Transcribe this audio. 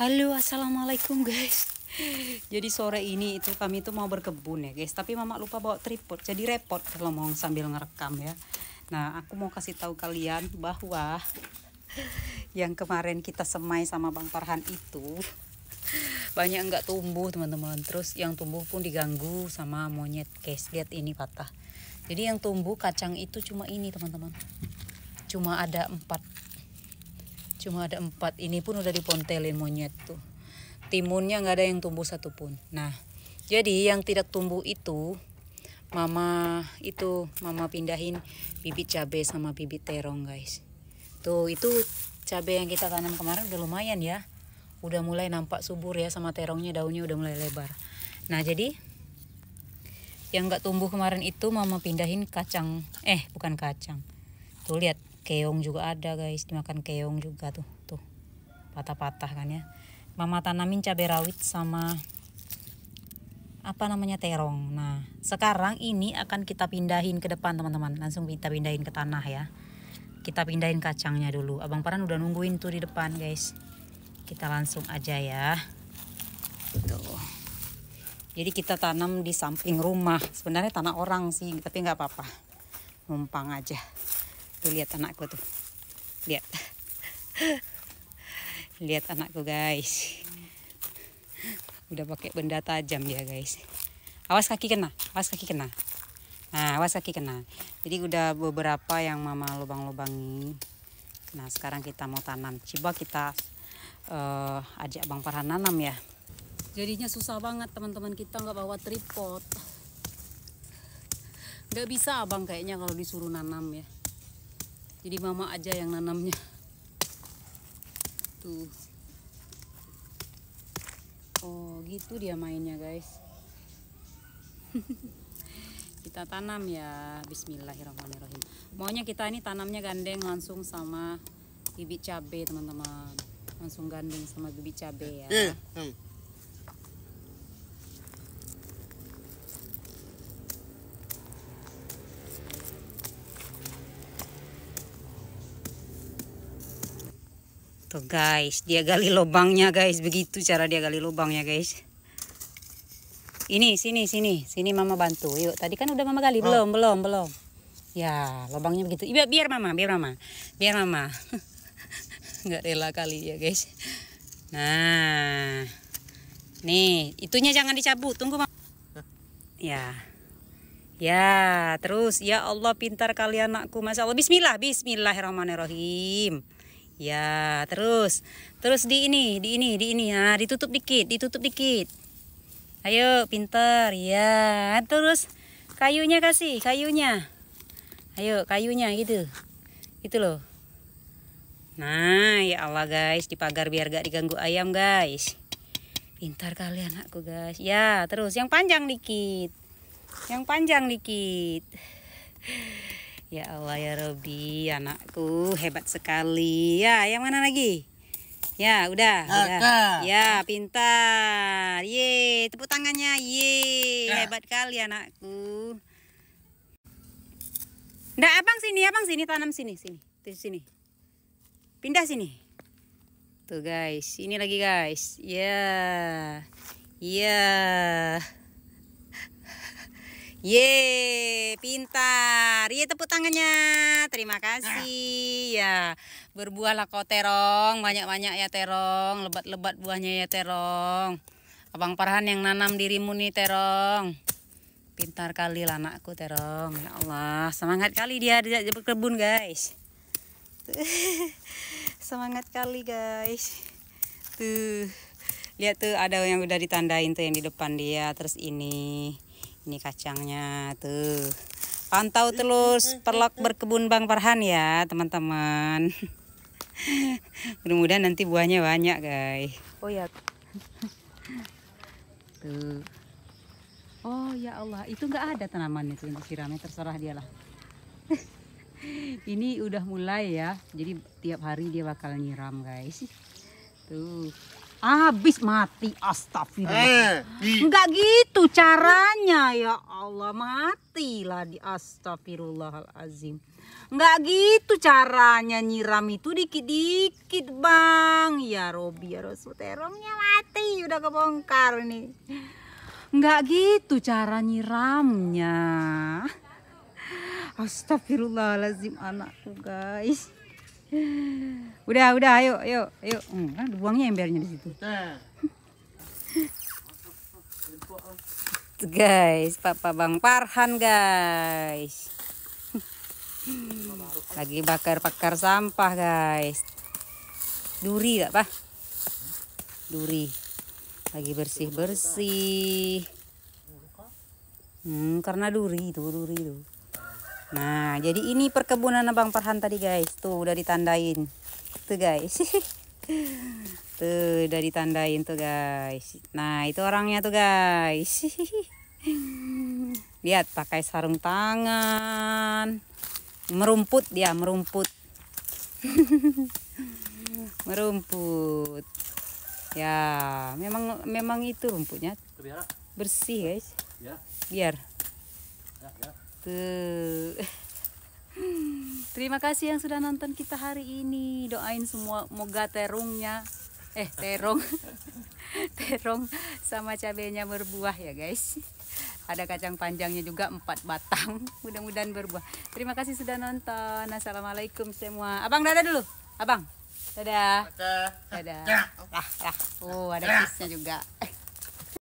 Halo assalamualaikum guys Jadi sore ini itu kami itu mau berkebun ya guys Tapi mama lupa bawa tripod Jadi repot kalau mau sambil ngerekam ya Nah aku mau kasih tahu kalian bahwa Yang kemarin kita semai sama Bang Farhan itu Banyak nggak tumbuh teman-teman Terus yang tumbuh pun diganggu sama monyet guys Lihat ini patah Jadi yang tumbuh kacang itu cuma ini teman-teman Cuma ada empat cuma ada empat ini pun udah dipontelin monyet tuh timunnya nggak ada yang tumbuh satupun nah jadi yang tidak tumbuh itu mama itu mama pindahin bibit cabe sama bibit terong guys tuh itu cabe yang kita tanam kemarin udah lumayan ya udah mulai nampak subur ya sama terongnya daunnya udah mulai lebar nah jadi yang nggak tumbuh kemarin itu mama pindahin kacang eh bukan kacang tuh lihat keong juga ada guys dimakan keong juga tuh tuh patah-patah kan ya mama tanamin cabai rawit sama apa namanya terong nah sekarang ini akan kita pindahin ke depan teman-teman langsung kita pindahin ke tanah ya kita pindahin kacangnya dulu abang paran udah nungguin tuh di depan guys kita langsung aja ya tuh jadi kita tanam di samping rumah sebenarnya tanah orang sih tapi nggak apa-apa numpang aja Tuh lihat anakku tuh. Lihat. lihat anakku guys. Udah pakai benda tajam ya guys. Awas kaki kena, awas kaki kena. Nah, awas kaki kena. Jadi udah beberapa yang mama lubang-lubangi. Nah, sekarang kita mau tanam. Coba kita uh, ajak Bang Farhan nanam ya. Jadinya susah banget teman-teman kita nggak bawa tripod. Nggak bisa abang kayaknya kalau disuruh nanam ya jadi mama aja yang nanamnya tuh oh gitu dia mainnya guys kita tanam ya bismillahirrahmanirrahim maunya kita ini tanamnya gandeng langsung sama bibit cabai teman-teman langsung gandeng sama bibit cabai ya hmm. Tuh gitu, guys, dia gali lubangnya guys. Begitu cara dia gali lubangnya guys. Ini, sini, sini. Sini mama bantu. Yuk, tadi kan udah mama gali. Oh. Belum, oh. belum, belum. Ya, lubangnya begitu. Biar, biar mama, biar mama. Biar mama. Nggak rela kali ya guys. Nah. Nih, itunya jangan dicabut. Tunggu mama. Ya. Ya, terus. Ya Allah, pintar kalian anakku. Masya Allah. Bismillah, bismillahirrahmanirrahim. Ya, terus. Terus di ini, di ini, di ini. Nah, ditutup dikit, ditutup dikit. Ayo, pinter. Ya, terus kayunya kasih, kayunya. Ayo, kayunya gitu. Gitu loh. Nah, ya Allah guys, di pagar biar gak diganggu ayam guys. Pintar kali anakku guys. Ya, terus yang panjang dikit. Yang panjang dikit. Ya Allah ya Robi, anakku hebat sekali. Ya, yang mana lagi? Ya, udah, udah. Ya, pintar. Ye, tepuk tangannya. Ye, ya. hebat kali anakku. Ndak, Abang sini, Abang sini tanam sini, sini. Di sini. Pindah sini. Tuh guys, ini lagi guys. Ya. Yeah. Ya. Yeah. Ye, pintar. Ye, iya, tepuk tangannya. Terima kasih. Ya, berbuahlah kau terong, banyak-banyak ya terong, lebat-lebat buahnya ya terong. Abang Parhan yang nanam dirimu nih terong. Pintar kali lah anakku terong. Ya Allah, semangat kali dia di kebun, guys. semangat kali, guys. Tuh. Lihat tuh ada yang udah ditandain tuh yang di depan dia, terus ini ini kacangnya tuh pantau terus perlak berkebun Bang Farhan ya teman-teman mudah-mudahan nanti buahnya banyak guys oh ya tuh oh ya Allah itu nggak ada tanaman itu yang disiramnya terserah lah. ini udah mulai ya jadi tiap hari dia bakal nyiram guys tuh abis mati, astagfirullah. Eh, Enggak gitu caranya, ya Allah. Matilah di astagfirullahalazim. Enggak gitu caranya nyiram itu dikit-dikit, Bang. Ya Robi, ya Rasul. Terongnya mati, udah kebongkar nih. Enggak gitu cara nyiramnya. Astagfirullahalazim anakku, guys udah, udah, ayo, ayo, ayo. Hmm, kan buangnya embernya di situ. guys, Papa Bang Parhan, guys. Lagi bakar-bakar sampah, guys. Duri, enggak, Pak? Duri. Lagi bersih-bersih. Hmm, karena duri itu, duri itu. Nah, jadi ini perkebunan Abang Farhan tadi guys. Tuh udah ditandain. Tuh guys. tuh udah ditandain tuh guys. Nah, itu orangnya tuh guys. Lihat pakai sarung tangan. Merumput dia, merumput. merumput. Ya, memang memang itu rumputnya. Bersih guys. Ya. Biar. Biar. Ya, ya. Tuh. Terima kasih yang sudah nonton kita hari ini. Doain semua moga terungnya eh terong. terong sama cabenya berbuah ya, guys. Ada kacang panjangnya juga empat batang. Mudah-mudahan berbuah. Terima kasih sudah nonton. Assalamualaikum semua. Abang dadah dulu. Abang. Dadah. Dadah. Lah, lah. Ya. Oh, ada ya. kisnya juga.